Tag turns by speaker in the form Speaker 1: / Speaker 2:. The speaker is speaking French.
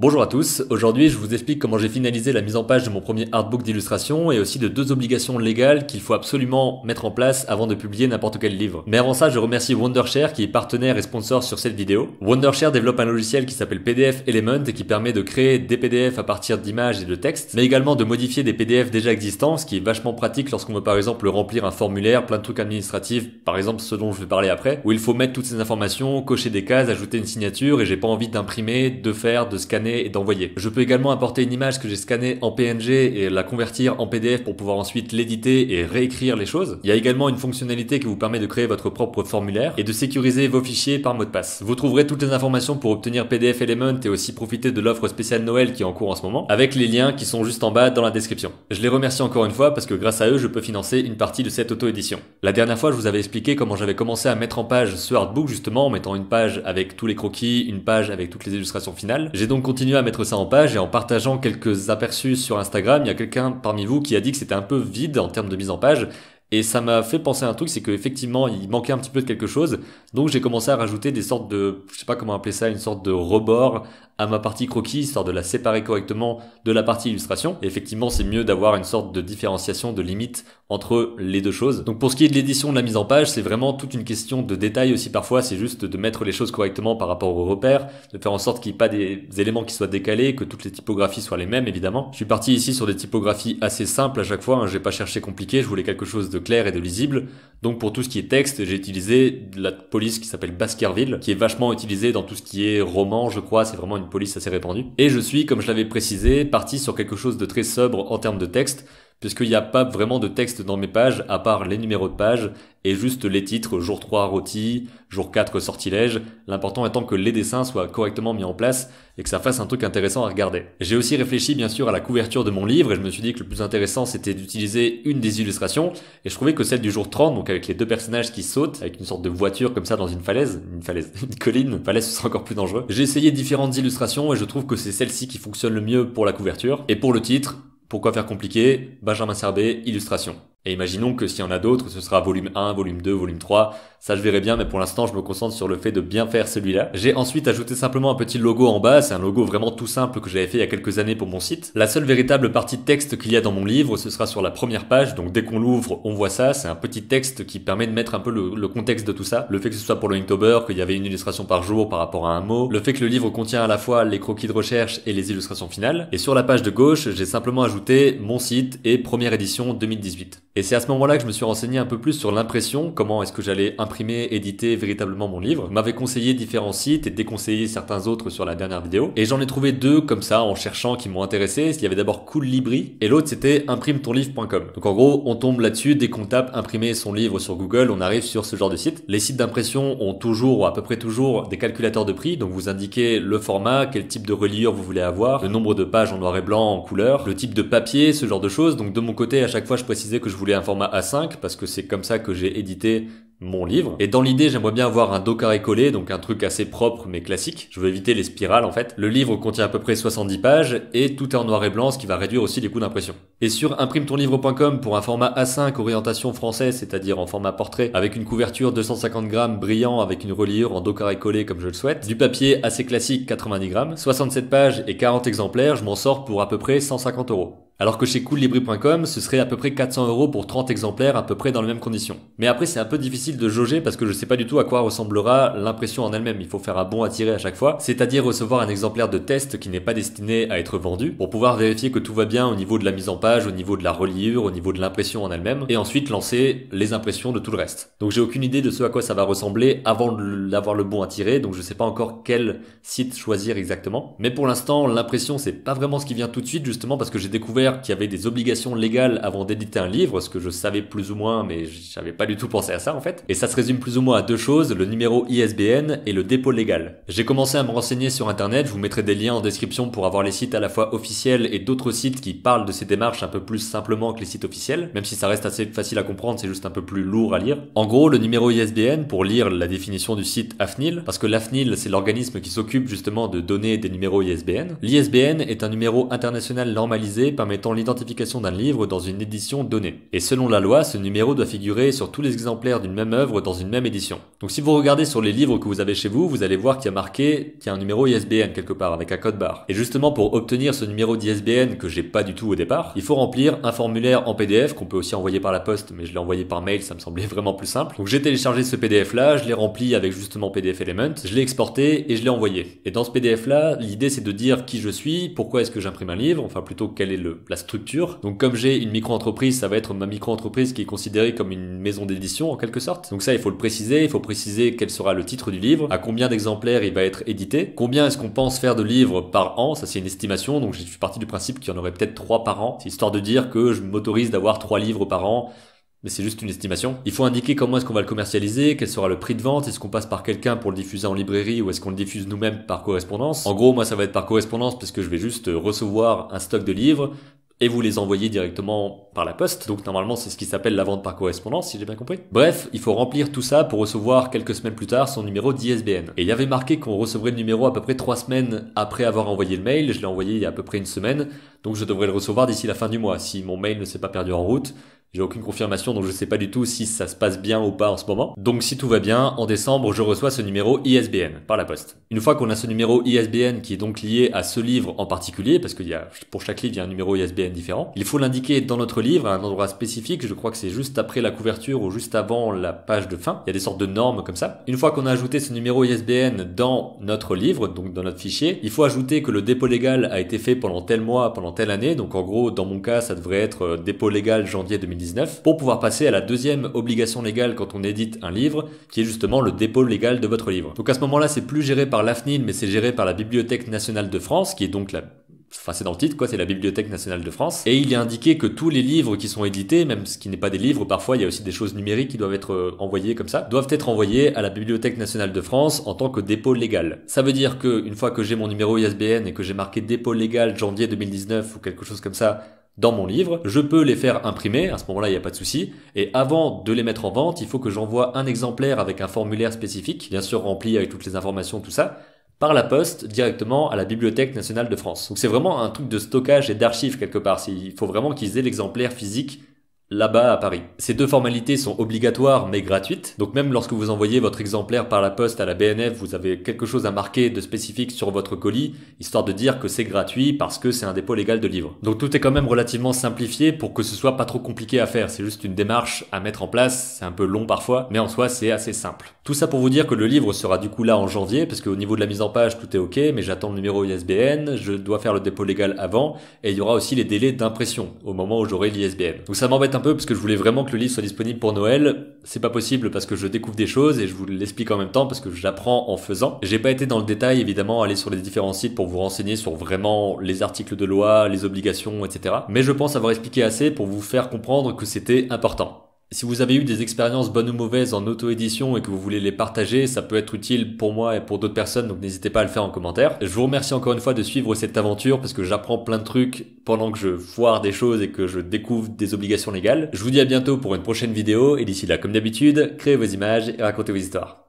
Speaker 1: Bonjour à tous, aujourd'hui je vous explique comment j'ai finalisé la mise en page de mon premier artbook d'illustration et aussi de deux obligations légales qu'il faut absolument mettre en place avant de publier n'importe quel livre. Mais avant ça, je remercie Wondershare qui est partenaire et sponsor sur cette vidéo. Wondershare développe un logiciel qui s'appelle PDF Element et qui permet de créer des PDF à partir d'images et de textes, mais également de modifier des PDF déjà existants, ce qui est vachement pratique lorsqu'on veut par exemple remplir un formulaire, plein de trucs administratifs, par exemple ce dont je vais parler après, où il faut mettre toutes ces informations, cocher des cases, ajouter une signature et j'ai pas envie d'imprimer, de faire, de scanner et d'envoyer. Je peux également apporter une image que j'ai scannée en PNG et la convertir en PDF pour pouvoir ensuite l'éditer et réécrire les choses. Il y a également une fonctionnalité qui vous permet de créer votre propre formulaire et de sécuriser vos fichiers par mot de passe. Vous trouverez toutes les informations pour obtenir PDF Element et aussi profiter de l'offre spéciale Noël qui est en cours en ce moment avec les liens qui sont juste en bas dans la description. Je les remercie encore une fois parce que grâce à eux, je peux financer une partie de cette auto-édition. La dernière fois, je vous avais expliqué comment j'avais commencé à mettre en page ce artbook justement en mettant une page avec tous les croquis, une page avec toutes les illustrations finales. J'ai donc Continuer à mettre ça en page et en partageant quelques aperçus sur Instagram. Il y a quelqu'un parmi vous qui a dit que c'était un peu vide en termes de mise en page. Et ça m'a fait penser à un truc, c'est qu'effectivement, il manquait un petit peu de quelque chose. Donc j'ai commencé à rajouter des sortes de, je sais pas comment appeler ça, une sorte de rebord à ma partie croquis, histoire de la séparer correctement de la partie illustration. Et effectivement, c'est mieux d'avoir une sorte de différenciation, de limite entre les deux choses. Donc pour ce qui est de l'édition, de la mise en page, c'est vraiment toute une question de détail aussi parfois. C'est juste de mettre les choses correctement par rapport aux repères, de faire en sorte qu'il n'y ait pas des éléments qui soient décalés, que toutes les typographies soient les mêmes, évidemment. Je suis parti ici sur des typographies assez simples à chaque fois. Hein. je n'ai pas cherché compliqué. Je voulais quelque chose de clair et de lisible. Donc pour tout ce qui est texte, j'ai utilisé la police qui s'appelle Baskerville, qui est vachement utilisée dans tout ce qui est roman, je crois, c'est vraiment une police assez répandue. Et je suis, comme je l'avais précisé, parti sur quelque chose de très sobre en termes de texte, puisqu'il n'y a pas vraiment de texte dans mes pages à part les numéros de page et juste les titres jour 3 rôti, jour 4 sortilège, l'important étant que les dessins soient correctement mis en place et que ça fasse un truc intéressant à regarder. J'ai aussi réfléchi bien sûr à la couverture de mon livre et je me suis dit que le plus intéressant c'était d'utiliser une des illustrations et je trouvais que celle du jour 30, donc avec les deux personnages qui sautent avec une sorte de voiture comme ça dans une falaise, une falaise, une colline, une falaise ce serait encore plus dangereux. J'ai essayé différentes illustrations et je trouve que c'est celle-ci qui fonctionne le mieux pour la couverture et pour le titre, pourquoi faire compliqué Benjamin Serbet, illustration. Et imaginons que s'il y en a d'autres, ce sera volume 1, volume 2, volume 3. Ça, je verrai bien, mais pour l'instant, je me concentre sur le fait de bien faire celui-là. J'ai ensuite ajouté simplement un petit logo en bas. C'est un logo vraiment tout simple que j'avais fait il y a quelques années pour mon site. La seule véritable partie de texte qu'il y a dans mon livre, ce sera sur la première page. Donc, dès qu'on l'ouvre, on voit ça. C'est un petit texte qui permet de mettre un peu le, contexte de tout ça. Le fait que ce soit pour le Inktober, qu'il y avait une illustration par jour par rapport à un mot. Le fait que le livre contient à la fois les croquis de recherche et les illustrations finales. Et sur la page de gauche, j'ai simplement ajouté mon site et première édition 2018. Et c'est à ce moment-là que je me suis renseigné un peu plus sur l'impression, comment est-ce que j'allais imprimer, éditer véritablement mon livre. M'avait conseillé différents sites et déconseillé certains autres sur la dernière vidéo. Et j'en ai trouvé deux comme ça en cherchant qui m'ont intéressé. Il y avait d'abord Cool Libri et l'autre c'était imprimetonlivre.com. Donc en gros, on tombe là-dessus dès qu'on tape imprimer son livre sur Google, on arrive sur ce genre de site. Les sites d'impression ont toujours ou à peu près toujours des calculateurs de prix. Donc vous indiquez le format, quel type de reliure vous voulez avoir, le nombre de pages en noir et blanc, en couleur, le type de papier, ce genre de choses. Donc de mon côté, à chaque fois, je précisais que je voulais un format A5 parce que c'est comme ça que j'ai édité mon livre. Et dans l'idée, j'aimerais bien avoir un dos carré collé, donc un truc assez propre mais classique. Je veux éviter les spirales en fait. Le livre contient à peu près 70 pages et tout est en noir et blanc, ce qui va réduire aussi les coûts d'impression. Et sur imprimetonlivre.com pour un format A5 orientation française, c'est-à-dire en format portrait, avec une couverture 250 grammes brillant avec une reliure en dos carré collé comme je le souhaite, du papier assez classique 90 grammes, 67 pages et 40 exemplaires, je m'en sors pour à peu près 150 euros. Alors que chez coollibri.com, ce serait à peu près 400 euros pour 30 exemplaires, à peu près dans les mêmes conditions. Mais après, c'est un peu difficile de jauger parce que je sais pas du tout à quoi ressemblera l'impression en elle-même. Il faut faire un bon à tirer à chaque fois, c'est-à-dire recevoir un exemplaire de test qui n'est pas destiné à être vendu pour pouvoir vérifier que tout va bien au niveau de la mise en page, au niveau de la reliure, au niveau de l'impression en elle-même, et ensuite lancer les impressions de tout le reste. Donc j'ai aucune idée de ce à quoi ça va ressembler avant d'avoir le bon à tirer, donc je sais pas encore quel site choisir exactement. Mais pour l'instant, l'impression c'est pas vraiment ce qui vient tout de suite justement parce que j'ai découvert qui qu'il y avait des obligations légales avant d'éditer un livre, ce que je savais plus ou moins, mais j'avais pas du tout pensé à ça en fait. Et ça se résume plus ou moins à deux choses, le numéro ISBN et le dépôt légal. J'ai commencé à me renseigner sur internet, je vous mettrai des liens en description pour avoir les sites à la fois officiels et d'autres sites qui parlent de ces démarches un peu plus simplement que les sites officiels, même si ça reste assez facile à comprendre, c'est juste un peu plus lourd à lire. En gros, le numéro ISBN pour lire la définition du site AFNIL, parce que l'AFNIL c'est l'organisme qui s'occupe justement de donner des numéros ISBN. L'ISBN est un numéro international normalisé permettant l'identification d'un livre dans une édition donnée. Et selon la loi, ce numéro doit figurer sur tous les exemplaires d'une même œuvre dans une même édition. Donc si vous regardez sur les livres que vous avez chez vous, vous allez voir qu'il y a marqué qu'il y a un numéro ISBN quelque part avec un code barre. Et justement pour obtenir ce numéro d'ISBN que j'ai pas du tout au départ, il faut remplir un formulaire en PDF qu'on peut aussi envoyer par la poste, mais je l'ai envoyé par mail, ça me semblait vraiment plus simple. Donc j'ai téléchargé ce PDF là, je l'ai rempli avec justement PDF Element, je l'ai exporté et je l'ai envoyé. Et dans ce PDF là, l'idée c'est de dire qui je suis, pourquoi est-ce que j'imprime un livre, enfin plutôt quel est le la structure. Donc comme j'ai une micro-entreprise, ça va être ma micro-entreprise qui est considérée comme une maison d'édition en quelque sorte. Donc ça, il faut le préciser, il faut préciser quel sera le titre du livre, à combien d'exemplaires il va être édité, combien est-ce qu'on pense faire de livres par an, ça c'est une estimation, donc je suis parti du principe qu'il y en aurait peut-être trois par an, c'est histoire de dire que je m'autorise d'avoir trois livres par an mais c'est juste une estimation. Il faut indiquer comment est-ce qu'on va le commercialiser, quel sera le prix de vente, est-ce qu'on passe par quelqu'un pour le diffuser en librairie ou est-ce qu'on le diffuse nous-mêmes par correspondance. En gros, moi ça va être par correspondance puisque je vais juste recevoir un stock de livres et vous les envoyer directement par la poste. Donc normalement, c'est ce qui s'appelle la vente par correspondance, si j'ai bien compris. Bref, il faut remplir tout ça pour recevoir quelques semaines plus tard son numéro d'ISBN. Et il y avait marqué qu'on recevrait le numéro à peu près trois semaines après avoir envoyé le mail. Je l'ai envoyé il y a à peu près une semaine, donc je devrais le recevoir d'ici la fin du mois si mon mail ne s'est pas perdu en route j'ai aucune confirmation, donc je sais pas du tout si ça se passe bien ou pas en ce moment. Donc si tout va bien, en décembre, je reçois ce numéro ISBN par la poste. Une fois qu'on a ce numéro ISBN qui est donc lié à ce livre en particulier, parce qu'il y pour chaque livre, il y a un numéro ISBN différent, il faut l'indiquer dans notre livre à un endroit spécifique. Je crois que c'est juste après la couverture ou juste avant la page de fin. Il y a des sortes de normes comme ça. Une fois qu'on a ajouté ce numéro ISBN dans notre livre, donc dans notre fichier, il faut ajouter que le dépôt légal a été fait pendant tel mois, pendant telle année. Donc en gros, dans mon cas, ça devrait être euh, dépôt légal janvier 2019 pour pouvoir passer à la deuxième obligation légale quand on édite un livre, qui est justement le dépôt légal de votre livre. Donc à ce moment-là, c'est plus géré par l'AFNIL, mais c'est géré par la Bibliothèque nationale de France, qui est donc la Enfin, c'est dans le titre, quoi, c'est la Bibliothèque nationale de France. Et il est indiqué que tous les livres qui sont édités, même ce qui n'est pas des livres, parfois il y a aussi des choses numériques qui doivent être euh, envoyées comme ça, doivent être envoyés à la Bibliothèque nationale de France en tant que dépôt légal. Ça veut dire que, une fois que j'ai mon numéro ISBN et que j'ai marqué dépôt légal janvier 2019 ou quelque chose comme ça, dans mon livre, je peux les faire imprimer, à ce moment-là il n'y a pas de souci, et avant de les mettre en vente, il faut que j'envoie un exemplaire avec un formulaire spécifique, bien sûr rempli avec toutes les informations, tout ça, par la poste directement à la Bibliothèque nationale de France. Donc c'est vraiment un truc de stockage et d'archives quelque part, il faut vraiment qu'ils aient l'exemplaire physique là-bas à Paris. Ces deux formalités sont obligatoires mais gratuites, donc même lorsque vous envoyez votre exemplaire par la poste à la BNF, vous avez quelque chose à marquer de spécifique sur votre colis, histoire de dire que c'est gratuit parce que c'est un dépôt légal de livres. Donc tout est quand même relativement simplifié pour que ce soit pas trop compliqué à faire, c'est juste une démarche à mettre en place, c'est un peu long parfois, mais en soi c'est assez simple. Tout ça pour vous dire que le livre sera du coup là en janvier, parce qu'au niveau de la mise en page tout est ok, mais j'attends le numéro ISBN, je dois faire le dépôt légal avant, et il y aura aussi les délais d'impression au moment où j'aurai l'ISBN. Donc ça m'embête un peu parce que je voulais vraiment que le livre soit disponible pour Noël. C'est pas possible parce que je découvre des choses et je vous l'explique en même temps parce que j'apprends en faisant. J'ai pas été dans le détail évidemment aller sur les différents sites pour vous renseigner sur vraiment les articles de loi, les obligations, etc. Mais je pense avoir expliqué assez pour vous faire comprendre que c'était important si vous avez eu des expériences bonnes ou mauvaises en auto-édition et que vous voulez les partager, ça peut être utile pour moi et pour d'autres personnes, donc n'hésitez pas à le faire en commentaire. Je vous remercie encore une fois de suivre cette aventure parce que j'apprends plein de trucs pendant que je foire des choses et que je découvre des obligations légales. Je vous dis à bientôt pour une prochaine vidéo et d'ici là, comme d'habitude, créez vos images et racontez vos histoires.